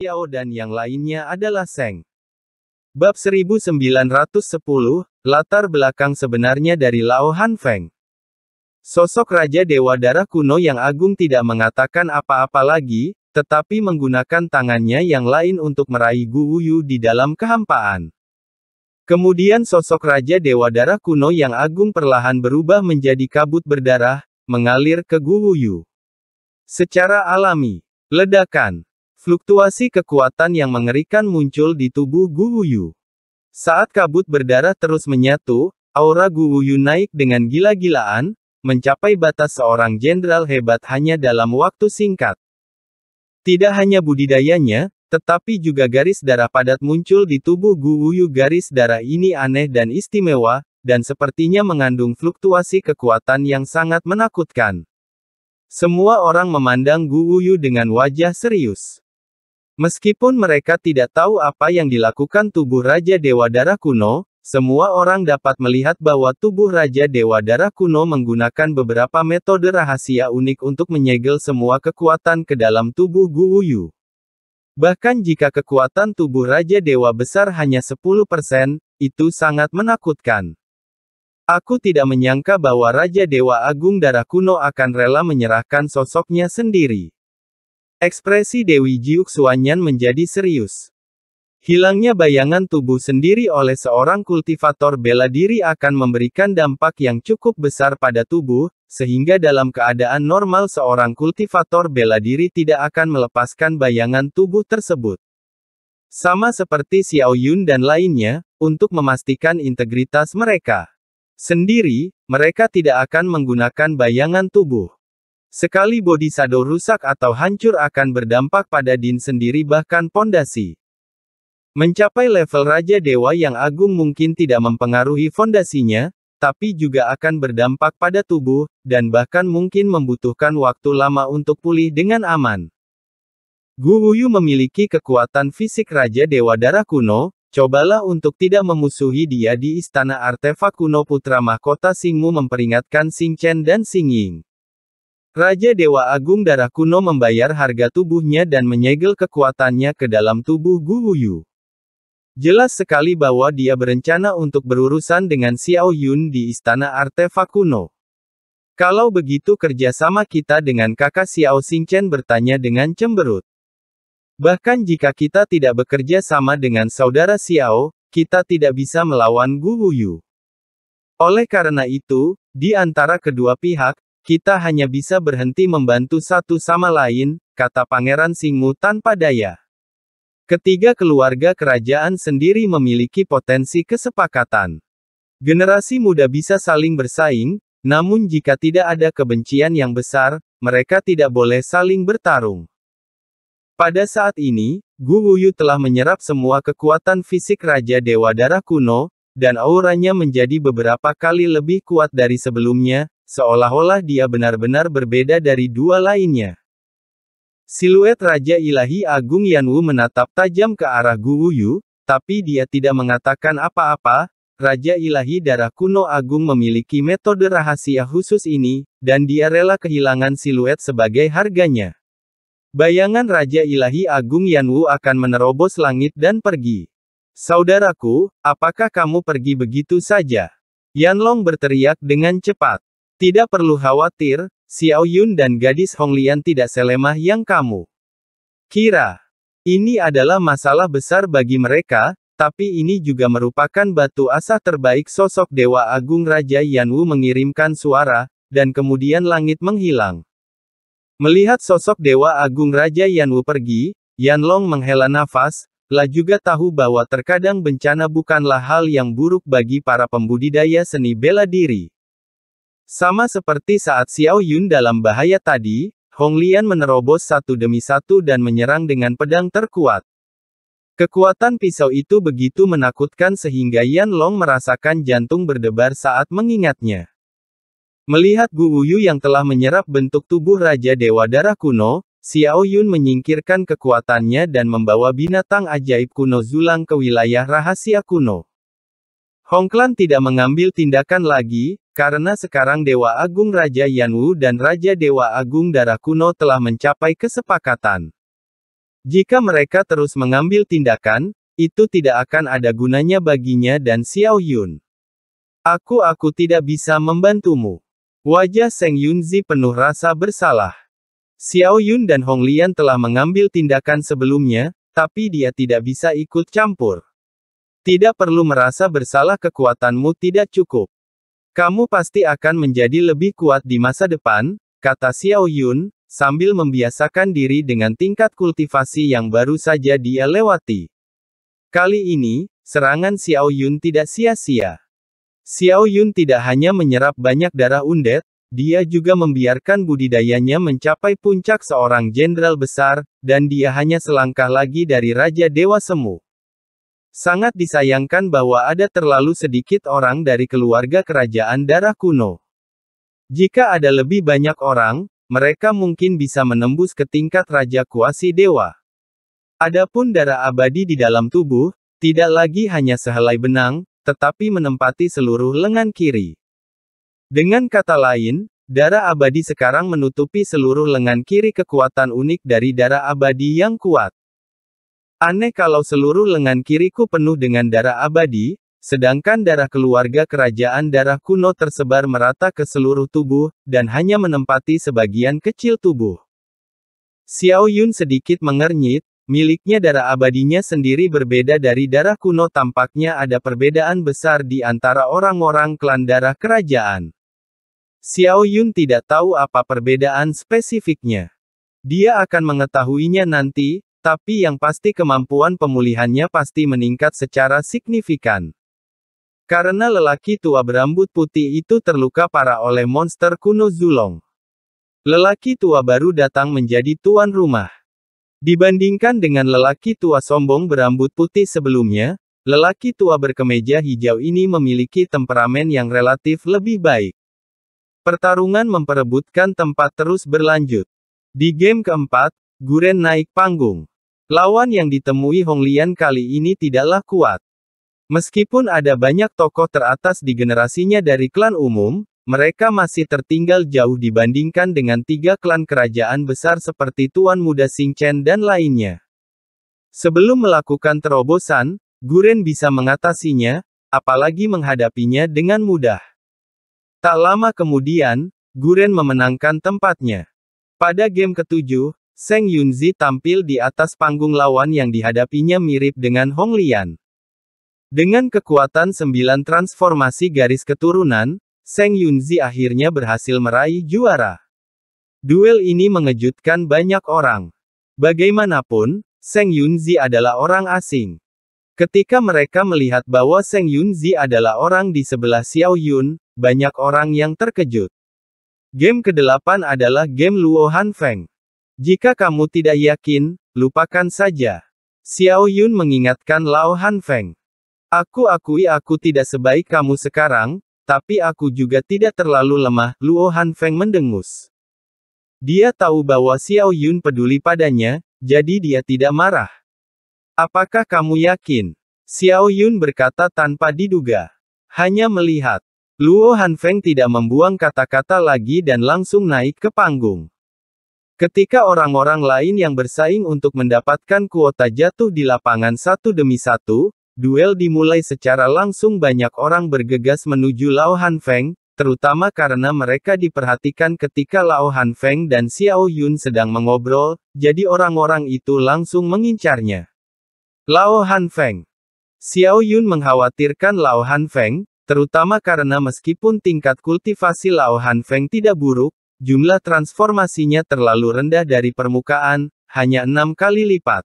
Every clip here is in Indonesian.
Yao dan yang lainnya adalah Seng. Bab 1910, latar belakang sebenarnya dari Lao Han Feng. Sosok Raja Dewa Darah kuno yang agung tidak mengatakan apa-apa lagi, tetapi menggunakan tangannya yang lain untuk meraih Gu Wuyu di dalam kehampaan. Kemudian sosok Raja Dewa Darah kuno yang agung perlahan berubah menjadi kabut berdarah, mengalir ke Gu Wuyu. Secara alami, ledakan, Fluktuasi kekuatan yang mengerikan muncul di tubuh Gu Wuyu. Saat kabut berdarah terus menyatu, aura Gu Wuyu naik dengan gila-gilaan, mencapai batas seorang jenderal hebat hanya dalam waktu singkat. Tidak hanya budidayanya, tetapi juga garis darah padat muncul di tubuh Gu Wuyu garis darah ini aneh dan istimewa, dan sepertinya mengandung fluktuasi kekuatan yang sangat menakutkan. Semua orang memandang Gu Wuyu dengan wajah serius. Meskipun mereka tidak tahu apa yang dilakukan tubuh Raja Dewa Darah kuno, semua orang dapat melihat bahwa tubuh Raja Dewa Darah kuno menggunakan beberapa metode rahasia unik untuk menyegel semua kekuatan ke dalam tubuh Wuyu. Bahkan jika kekuatan tubuh Raja Dewa besar hanya 10%, itu sangat menakutkan. Aku tidak menyangka bahwa Raja Dewa Agung Darah Kuno akan rela menyerahkan sosoknya sendiri. Ekspresi Dewi Jiuk Suanyan menjadi serius. Hilangnya bayangan tubuh sendiri oleh seorang kultivator bela diri akan memberikan dampak yang cukup besar pada tubuh, sehingga dalam keadaan normal seorang kultivator bela diri tidak akan melepaskan bayangan tubuh tersebut. Sama seperti Xiao Yun dan lainnya, untuk memastikan integritas mereka sendiri, mereka tidak akan menggunakan bayangan tubuh. Sekali bodi sado rusak atau hancur akan berdampak pada din sendiri bahkan fondasi. Mencapai level Raja Dewa yang agung mungkin tidak mempengaruhi fondasinya, tapi juga akan berdampak pada tubuh, dan bahkan mungkin membutuhkan waktu lama untuk pulih dengan aman. Gu memiliki kekuatan fisik Raja Dewa Darah Kuno, Cobalah untuk tidak memusuhi dia di istana artefak kuno putra mahkota Singmu memperingatkan Sing Chen dan Sing Ying. Raja Dewa Agung Darah Kuno membayar harga tubuhnya dan menyegel kekuatannya ke dalam tubuh Gu Huyu. Jelas sekali bahwa dia berencana untuk berurusan dengan Xiao Yun di Istana Artefak Kuno. Kalau begitu kerjasama kita dengan kakak Xiao Xingchen bertanya dengan cemberut. Bahkan jika kita tidak bekerja sama dengan saudara Xiao, kita tidak bisa melawan Gu Huyu. Oleh karena itu, di antara kedua pihak, kita hanya bisa berhenti membantu satu sama lain, kata Pangeran Singu tanpa daya. Ketiga keluarga kerajaan sendiri memiliki potensi kesepakatan. Generasi muda bisa saling bersaing, namun jika tidak ada kebencian yang besar, mereka tidak boleh saling bertarung. Pada saat ini, Gu Wuyu telah menyerap semua kekuatan fisik Raja Dewa Darah Kuno, dan auranya menjadi beberapa kali lebih kuat dari sebelumnya, seolah-olah dia benar-benar berbeda dari dua lainnya. Siluet Raja Ilahi Agung Yanwu menatap tajam ke arah Gu Wuyu, tapi dia tidak mengatakan apa-apa, Raja Ilahi Darah Kuno Agung memiliki metode rahasia khusus ini, dan dia rela kehilangan siluet sebagai harganya. Bayangan Raja Ilahi Agung Yanwu akan menerobos langit dan pergi. Saudaraku, apakah kamu pergi begitu saja? Yanlong berteriak dengan cepat. Tidak perlu khawatir, Xiao Yun dan gadis Honglian tidak selemah yang kamu kira. Ini adalah masalah besar bagi mereka, tapi ini juga merupakan batu asah terbaik sosok Dewa Agung Raja Yanwu mengirimkan suara, dan kemudian langit menghilang. Melihat sosok Dewa Agung Raja Yanwu pergi, Yan Long menghela nafas, lah juga tahu bahwa terkadang bencana bukanlah hal yang buruk bagi para pembudidaya seni bela diri. Sama seperti saat Xiao Yun dalam bahaya tadi, Hong Lian menerobos satu demi satu dan menyerang dengan pedang terkuat. Kekuatan pisau itu begitu menakutkan sehingga Yan Long merasakan jantung berdebar saat mengingatnya. Melihat Gu Wuyu yang telah menyerap bentuk tubuh Raja Dewa Darah Kuno, Xiao Yun menyingkirkan kekuatannya dan membawa binatang ajaib kuno Zulang ke wilayah rahasia kuno. Hongklan tidak mengambil tindakan lagi, karena sekarang Dewa Agung Raja Yanwu dan Raja Dewa Agung Darah Kuno telah mencapai kesepakatan. Jika mereka terus mengambil tindakan, itu tidak akan ada gunanya baginya dan Xiao Yun. Aku-aku tidak bisa membantumu. Wajah Seng Yunzi penuh rasa bersalah. Xiao Yun dan Hong Lian telah mengambil tindakan sebelumnya, tapi dia tidak bisa ikut campur. Tidak perlu merasa bersalah kekuatanmu tidak cukup. Kamu pasti akan menjadi lebih kuat di masa depan, kata Xiao Yun, sambil membiasakan diri dengan tingkat kultivasi yang baru saja dia lewati. Kali ini, serangan Xiao Yun tidak sia-sia. Xiao Yun tidak hanya menyerap banyak darah undet, dia juga membiarkan budidayanya mencapai puncak seorang jenderal besar, dan dia hanya selangkah lagi dari Raja Dewa Semu. Sangat disayangkan bahwa ada terlalu sedikit orang dari keluarga kerajaan darah kuno. Jika ada lebih banyak orang, mereka mungkin bisa menembus ke tingkat raja kuasi dewa. Adapun darah abadi di dalam tubuh, tidak lagi hanya sehelai benang, tetapi menempati seluruh lengan kiri. Dengan kata lain, darah abadi sekarang menutupi seluruh lengan kiri kekuatan unik dari darah abadi yang kuat. Aneh kalau seluruh lengan kiriku penuh dengan darah abadi, sedangkan darah keluarga kerajaan darah kuno tersebar merata ke seluruh tubuh, dan hanya menempati sebagian kecil tubuh. Xiao Yun sedikit mengernyit, miliknya darah abadinya sendiri berbeda dari darah kuno tampaknya ada perbedaan besar di antara orang-orang klan darah kerajaan. Xiao Yun tidak tahu apa perbedaan spesifiknya. Dia akan mengetahuinya nanti, tapi yang pasti kemampuan pemulihannya pasti meningkat secara signifikan. Karena lelaki tua berambut putih itu terluka parah oleh monster kuno Zulong. Lelaki tua baru datang menjadi tuan rumah. Dibandingkan dengan lelaki tua sombong berambut putih sebelumnya, lelaki tua berkemeja hijau ini memiliki temperamen yang relatif lebih baik. Pertarungan memperebutkan tempat terus berlanjut. Di game keempat, Guren naik panggung. Lawan yang ditemui Honglian kali ini tidaklah kuat. Meskipun ada banyak tokoh teratas di generasinya dari klan umum, mereka masih tertinggal jauh dibandingkan dengan tiga klan kerajaan besar seperti Tuan Muda Sing Chen dan lainnya. Sebelum melakukan terobosan, Guren bisa mengatasinya, apalagi menghadapinya dengan mudah. Tak lama kemudian, Guren memenangkan tempatnya. Pada game ketujuh, Seng Yunzi tampil di atas panggung lawan yang dihadapinya mirip dengan Hong Lian. Dengan kekuatan sembilan transformasi garis keturunan, Seng Yunzi akhirnya berhasil meraih juara. Duel ini mengejutkan banyak orang. Bagaimanapun, Seng Yunzi adalah orang asing. Ketika mereka melihat bahwa Seng Yunzi adalah orang di sebelah Xiao Yun, banyak orang yang terkejut. Game ke-8 adalah game Luo Han Feng. Jika kamu tidak yakin, lupakan saja. Xiao Yun mengingatkan Lao Han Feng. Aku akui aku tidak sebaik kamu sekarang, tapi aku juga tidak terlalu lemah, Luo Han Feng mendengus. Dia tahu bahwa Xiao Yun peduli padanya, jadi dia tidak marah. Apakah kamu yakin? Xiao Yun berkata tanpa diduga. Hanya melihat. Luo Han Feng tidak membuang kata-kata lagi dan langsung naik ke panggung. Ketika orang-orang lain yang bersaing untuk mendapatkan kuota jatuh di lapangan satu demi satu, duel dimulai secara langsung banyak orang bergegas menuju Lao Han Feng, terutama karena mereka diperhatikan ketika Lao Han Feng dan Xiao Yun sedang mengobrol, jadi orang-orang itu langsung mengincarnya. Lao Han Feng Xiao Yun mengkhawatirkan Lao Han Feng, terutama karena meskipun tingkat kultivasi Lao Han Feng tidak buruk, Jumlah transformasinya terlalu rendah dari permukaan, hanya enam kali lipat.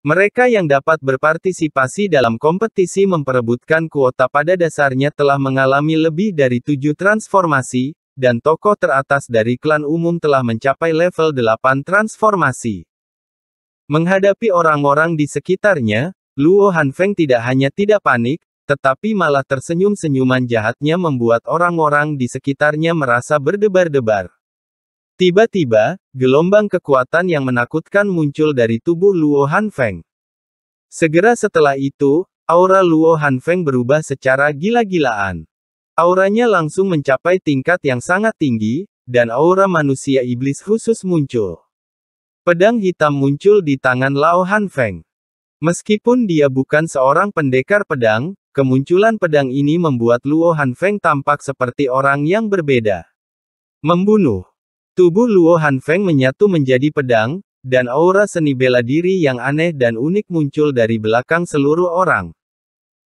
Mereka yang dapat berpartisipasi dalam kompetisi memperebutkan kuota pada dasarnya telah mengalami lebih dari tujuh transformasi, dan tokoh teratas dari klan umum telah mencapai level 8 transformasi. Menghadapi orang-orang di sekitarnya, Luo Hanfeng tidak hanya tidak panik, tetapi malah tersenyum-senyuman jahatnya membuat orang-orang di sekitarnya merasa berdebar-debar. Tiba-tiba, gelombang kekuatan yang menakutkan muncul dari tubuh Luo Han Feng. Segera setelah itu, aura Luo Han Feng berubah secara gila-gilaan. Auranya langsung mencapai tingkat yang sangat tinggi, dan aura manusia iblis khusus muncul. Pedang hitam muncul di tangan Lao Feng. Meskipun dia bukan seorang pendekar pedang, kemunculan pedang ini membuat Luo Han Feng tampak seperti orang yang berbeda. Membunuh. Tubuh Luo Han Feng menyatu menjadi pedang, dan aura seni bela diri yang aneh dan unik muncul dari belakang seluruh orang.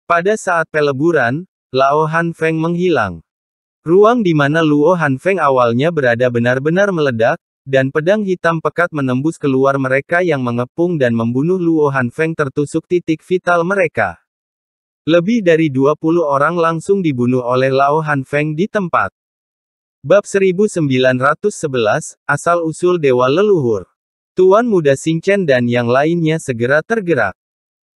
Pada saat peleburan, Lao Feng menghilang. Ruang di mana Luo Han Feng awalnya berada benar-benar meledak, dan pedang hitam pekat menembus keluar mereka yang mengepung dan membunuh Luo Feng tertusuk titik vital mereka. Lebih dari 20 orang langsung dibunuh oleh Lao Feng di tempat. Bab 1911, Asal-Usul Dewa Leluhur. Tuan muda Singchen dan yang lainnya segera tergerak.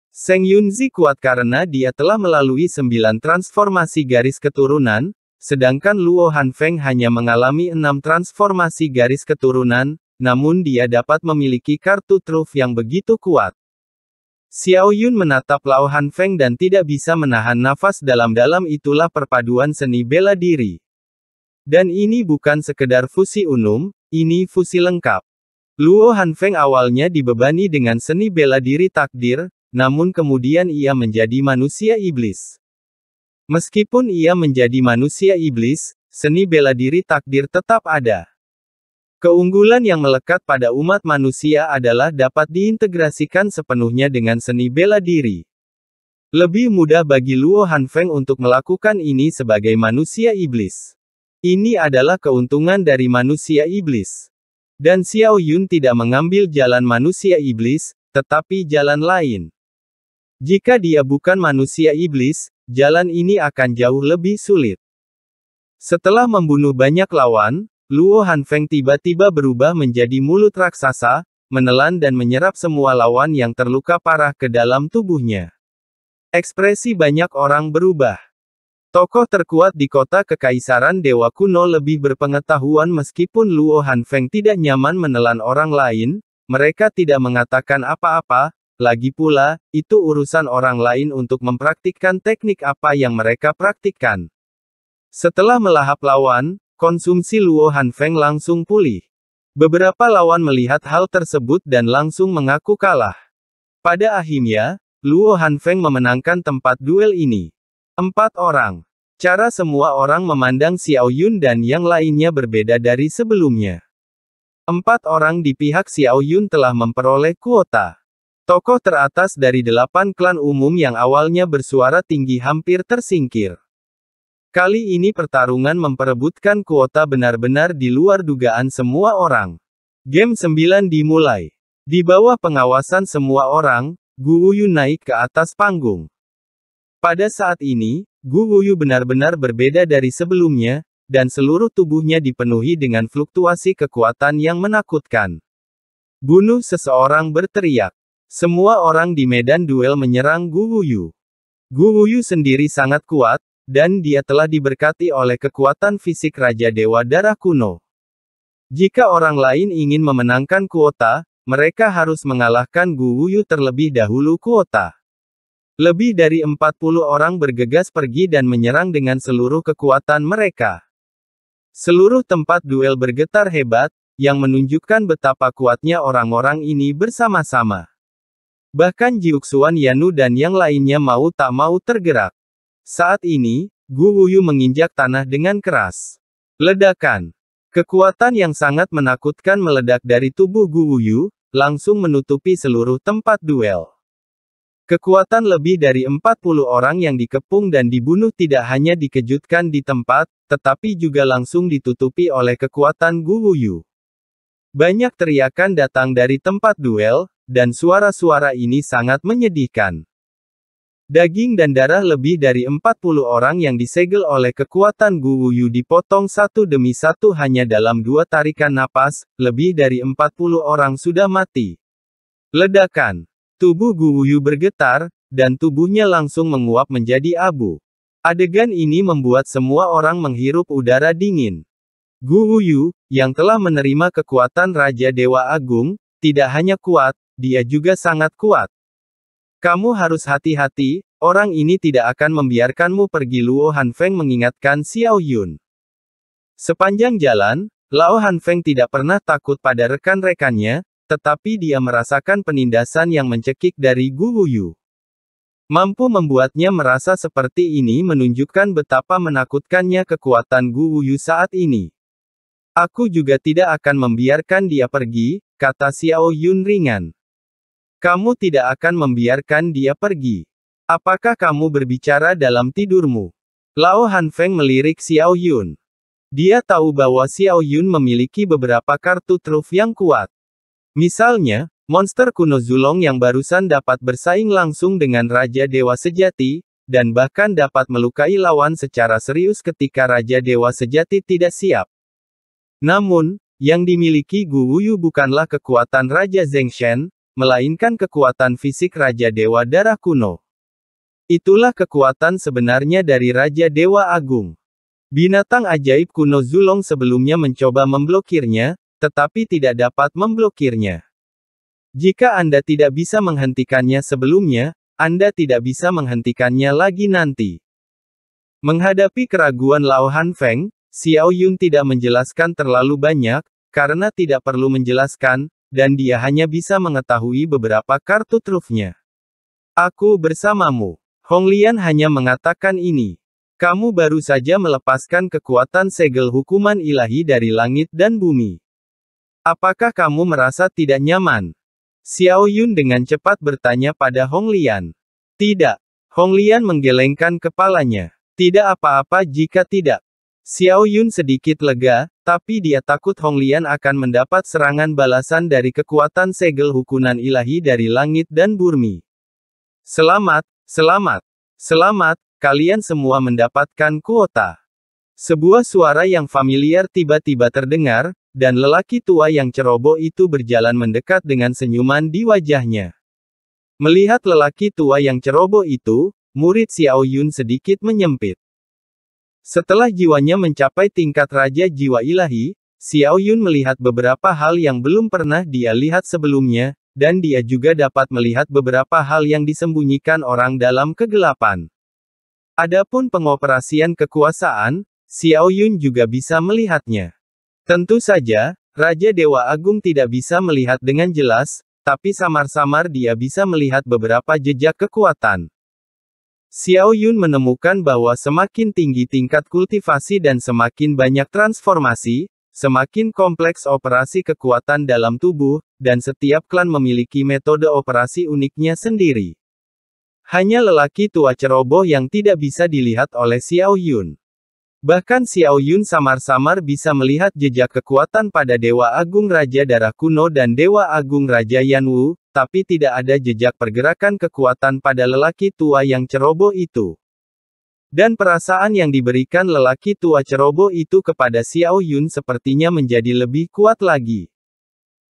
Seng Yunzi kuat karena dia telah melalui sembilan transformasi garis keturunan, Sedangkan Luo Hanfeng hanya mengalami enam transformasi garis keturunan, namun dia dapat memiliki kartu truf yang begitu kuat. Xiao Yun menatap Lao Hanfeng dan tidak bisa menahan nafas dalam-dalam itulah perpaduan seni bela diri. Dan ini bukan sekedar fusi unum, ini fusi lengkap. Luo Hanfeng awalnya dibebani dengan seni bela diri takdir, namun kemudian ia menjadi manusia iblis. Meskipun ia menjadi manusia iblis, seni bela diri takdir tetap ada. Keunggulan yang melekat pada umat manusia adalah dapat diintegrasikan sepenuhnya dengan seni bela diri. Lebih mudah bagi Luo Hanfeng untuk melakukan ini sebagai manusia iblis. Ini adalah keuntungan dari manusia iblis. Dan Xiao Yun tidak mengambil jalan manusia iblis, tetapi jalan lain. Jika dia bukan manusia iblis, jalan ini akan jauh lebih sulit. Setelah membunuh banyak lawan, Luo Hanfeng tiba-tiba berubah menjadi mulut raksasa, menelan dan menyerap semua lawan yang terluka parah ke dalam tubuhnya. Ekspresi banyak orang berubah. Tokoh terkuat di kota kekaisaran Dewa Kuno lebih berpengetahuan meskipun Luo Hanfeng tidak nyaman menelan orang lain, mereka tidak mengatakan apa-apa, lagi pula, itu urusan orang lain untuk mempraktikkan teknik apa yang mereka praktikkan. Setelah melahap lawan, konsumsi Luo Han Feng langsung pulih. Beberapa lawan melihat hal tersebut dan langsung mengaku kalah. Pada akhirnya, Luo Han Feng memenangkan tempat duel ini. Empat orang. Cara semua orang memandang Xiao Yun dan yang lainnya berbeda dari sebelumnya. Empat orang di pihak Xiao Yun telah memperoleh kuota. Tokoh teratas dari delapan klan umum yang awalnya bersuara tinggi hampir tersingkir. Kali ini pertarungan memperebutkan kuota benar-benar di luar dugaan semua orang. Game 9 dimulai. Di bawah pengawasan semua orang, Gu Uyu naik ke atas panggung. Pada saat ini, Gu Uyu benar-benar berbeda dari sebelumnya, dan seluruh tubuhnya dipenuhi dengan fluktuasi kekuatan yang menakutkan. Bunuh seseorang berteriak. Semua orang di medan duel menyerang Gu Wuyu. Gu Wuyu sendiri sangat kuat, dan dia telah diberkati oleh kekuatan fisik Raja Dewa Darah Kuno. Jika orang lain ingin memenangkan kuota, mereka harus mengalahkan Gu Wuyu terlebih dahulu kuota. Lebih dari 40 orang bergegas pergi dan menyerang dengan seluruh kekuatan mereka. Seluruh tempat duel bergetar hebat, yang menunjukkan betapa kuatnya orang-orang ini bersama-sama. Bahkan Jiuxuan Yanu dan yang lainnya mau tak mau tergerak. Saat ini, Gu Wuyu menginjak tanah dengan keras. Ledakan. Kekuatan yang sangat menakutkan meledak dari tubuh Gu Wuyu, langsung menutupi seluruh tempat duel. Kekuatan lebih dari 40 orang yang dikepung dan dibunuh tidak hanya dikejutkan di tempat, tetapi juga langsung ditutupi oleh kekuatan Gu Wuyu. Banyak teriakan datang dari tempat duel, dan suara-suara ini sangat menyedihkan. Daging dan darah lebih dari 40 orang yang disegel oleh kekuatan Gu Wuyu dipotong satu demi satu hanya dalam dua tarikan napas, lebih dari 40 orang sudah mati. Ledakan. Tubuh Gu Wuyu bergetar, dan tubuhnya langsung menguap menjadi abu. Adegan ini membuat semua orang menghirup udara dingin. Gu Wuyu, yang telah menerima kekuatan Raja Dewa Agung, tidak hanya kuat, dia juga sangat kuat. Kamu harus hati-hati, orang ini tidak akan membiarkanmu pergi Luo Hanfeng mengingatkan Xiao Yun. Sepanjang jalan, Lao Hanfeng tidak pernah takut pada rekan-rekannya, tetapi dia merasakan penindasan yang mencekik dari Gu Huyu. Mampu membuatnya merasa seperti ini menunjukkan betapa menakutkannya kekuatan Gu Huyu saat ini. Aku juga tidak akan membiarkan dia pergi, kata Xiao Yun ringan. Kamu tidak akan membiarkan dia pergi. Apakah kamu berbicara dalam tidurmu? Lao Feng melirik Xiao Yun. Dia tahu bahwa Xiao Yun memiliki beberapa kartu truf yang kuat. Misalnya, monster kuno Zulong yang barusan dapat bersaing langsung dengan Raja Dewa Sejati, dan bahkan dapat melukai lawan secara serius ketika Raja Dewa Sejati tidak siap. Namun, yang dimiliki Gu Wuyu bukanlah kekuatan Raja Zeng Shen, melainkan kekuatan fisik Raja Dewa Darah Kuno. Itulah kekuatan sebenarnya dari Raja Dewa Agung. Binatang ajaib kuno Zulong sebelumnya mencoba memblokirnya, tetapi tidak dapat memblokirnya. Jika Anda tidak bisa menghentikannya sebelumnya, Anda tidak bisa menghentikannya lagi nanti. Menghadapi keraguan Lao Han Feng, Xiao Yun tidak menjelaskan terlalu banyak, karena tidak perlu menjelaskan, dan dia hanya bisa mengetahui beberapa kartu trufnya. Aku bersamamu. Honglian hanya mengatakan ini. Kamu baru saja melepaskan kekuatan segel hukuman ilahi dari langit dan bumi. Apakah kamu merasa tidak nyaman? Xiao Yun dengan cepat bertanya pada Honglian. Tidak. Honglian menggelengkan kepalanya. Tidak apa-apa jika tidak. Xiao Yun sedikit lega, tapi dia takut Honglian akan mendapat serangan balasan dari kekuatan segel hukunan ilahi dari langit dan burmi. Selamat, selamat, selamat, kalian semua mendapatkan kuota. Sebuah suara yang familiar tiba-tiba terdengar, dan lelaki tua yang ceroboh itu berjalan mendekat dengan senyuman di wajahnya. Melihat lelaki tua yang ceroboh itu, murid Xiao Yun sedikit menyempit. Setelah jiwanya mencapai tingkat Raja Jiwa Ilahi, Xiao Yun melihat beberapa hal yang belum pernah dia lihat sebelumnya, dan dia juga dapat melihat beberapa hal yang disembunyikan orang dalam kegelapan. Adapun pengoperasian kekuasaan, Xiao Yun juga bisa melihatnya. Tentu saja, Raja Dewa Agung tidak bisa melihat dengan jelas, tapi samar-samar dia bisa melihat beberapa jejak kekuatan. Xiao Yun menemukan bahwa semakin tinggi tingkat kultivasi dan semakin banyak transformasi, semakin kompleks operasi kekuatan dalam tubuh, dan setiap klan memiliki metode operasi uniknya sendiri. Hanya lelaki tua ceroboh yang tidak bisa dilihat oleh Xiao Yun. Bahkan Xiao Yun samar-samar bisa melihat jejak kekuatan pada Dewa Agung Raja Darah Kuno dan Dewa Agung Raja Yanwu, tapi tidak ada jejak pergerakan kekuatan pada lelaki tua yang ceroboh itu. Dan perasaan yang diberikan lelaki tua ceroboh itu kepada Xiao Yun sepertinya menjadi lebih kuat lagi.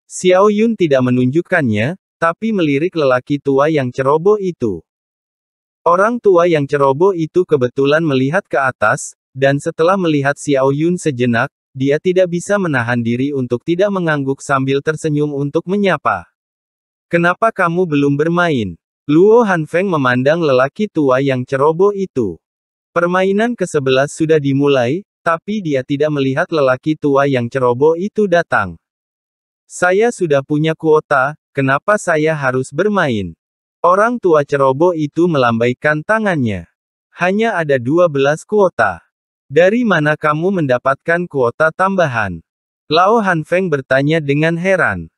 Xiao Yun tidak menunjukkannya, tapi melirik lelaki tua yang ceroboh itu. Orang tua yang ceroboh itu kebetulan melihat ke atas, dan setelah melihat Xiao Yun sejenak, dia tidak bisa menahan diri untuk tidak mengangguk sambil tersenyum untuk menyapa. Kenapa kamu belum bermain? Luo Hanfeng memandang lelaki tua yang ceroboh itu. Permainan ke-11 sudah dimulai, tapi dia tidak melihat lelaki tua yang ceroboh itu datang. Saya sudah punya kuota, kenapa saya harus bermain? Orang tua ceroboh itu melambaikan tangannya. Hanya ada 12 kuota. Dari mana kamu mendapatkan kuota tambahan? Lao Hanfeng bertanya dengan heran.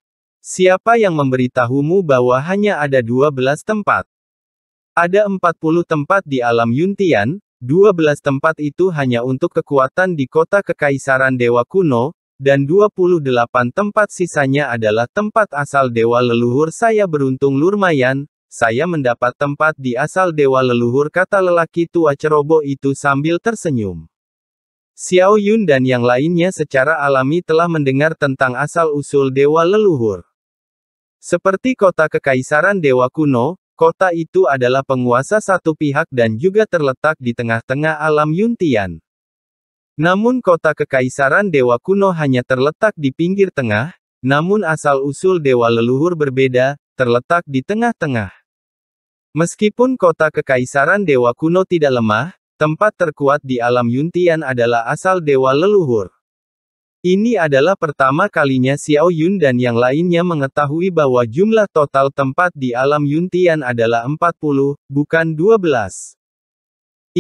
Siapa yang memberitahumu bahwa hanya ada 12 tempat? Ada 40 tempat di alam Yuntian, 12 tempat itu hanya untuk kekuatan di kota kekaisaran Dewa Kuno, dan 28 tempat sisanya adalah tempat asal dewa leluhur saya beruntung Lurmayan, saya mendapat tempat di asal dewa leluhur kata lelaki tua ceroboh itu sambil tersenyum. Xiao Yun dan yang lainnya secara alami telah mendengar tentang asal-usul dewa leluhur. Seperti kota kekaisaran dewa kuno, kota itu adalah penguasa satu pihak dan juga terletak di tengah-tengah alam Yuntian. Namun kota kekaisaran dewa kuno hanya terletak di pinggir tengah, namun asal-usul dewa leluhur berbeda, terletak di tengah-tengah. Meskipun kota kekaisaran dewa kuno tidak lemah, tempat terkuat di alam Yuntian adalah asal dewa leluhur. Ini adalah pertama kalinya Xiao Yun dan yang lainnya mengetahui bahwa jumlah total tempat di alam Yun Tian adalah 40, bukan 12.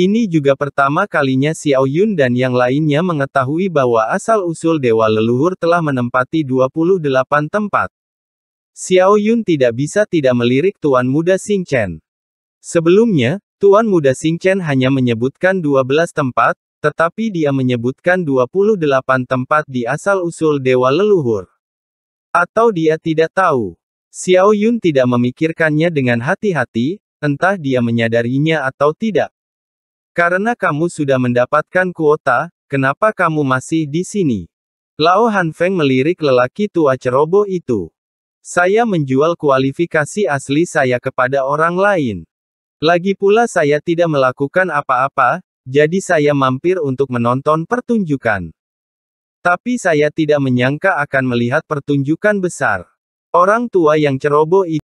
Ini juga pertama kalinya Xiao Yun dan yang lainnya mengetahui bahwa asal-usul dewa leluhur telah menempati 28 tempat. Xiao Yun tidak bisa tidak melirik Tuan Muda Xing Chen. Sebelumnya, Tuan Muda Xing Chen hanya menyebutkan 12 tempat, tetapi dia menyebutkan 28 tempat di asal-usul dewa leluhur. Atau dia tidak tahu. Xiao Yun tidak memikirkannya dengan hati-hati, entah dia menyadarinya atau tidak. Karena kamu sudah mendapatkan kuota, kenapa kamu masih di sini? Lao Han Feng melirik lelaki tua ceroboh itu. Saya menjual kualifikasi asli saya kepada orang lain. Lagi pula saya tidak melakukan apa-apa, jadi saya mampir untuk menonton pertunjukan. Tapi saya tidak menyangka akan melihat pertunjukan besar. Orang tua yang ceroboh itu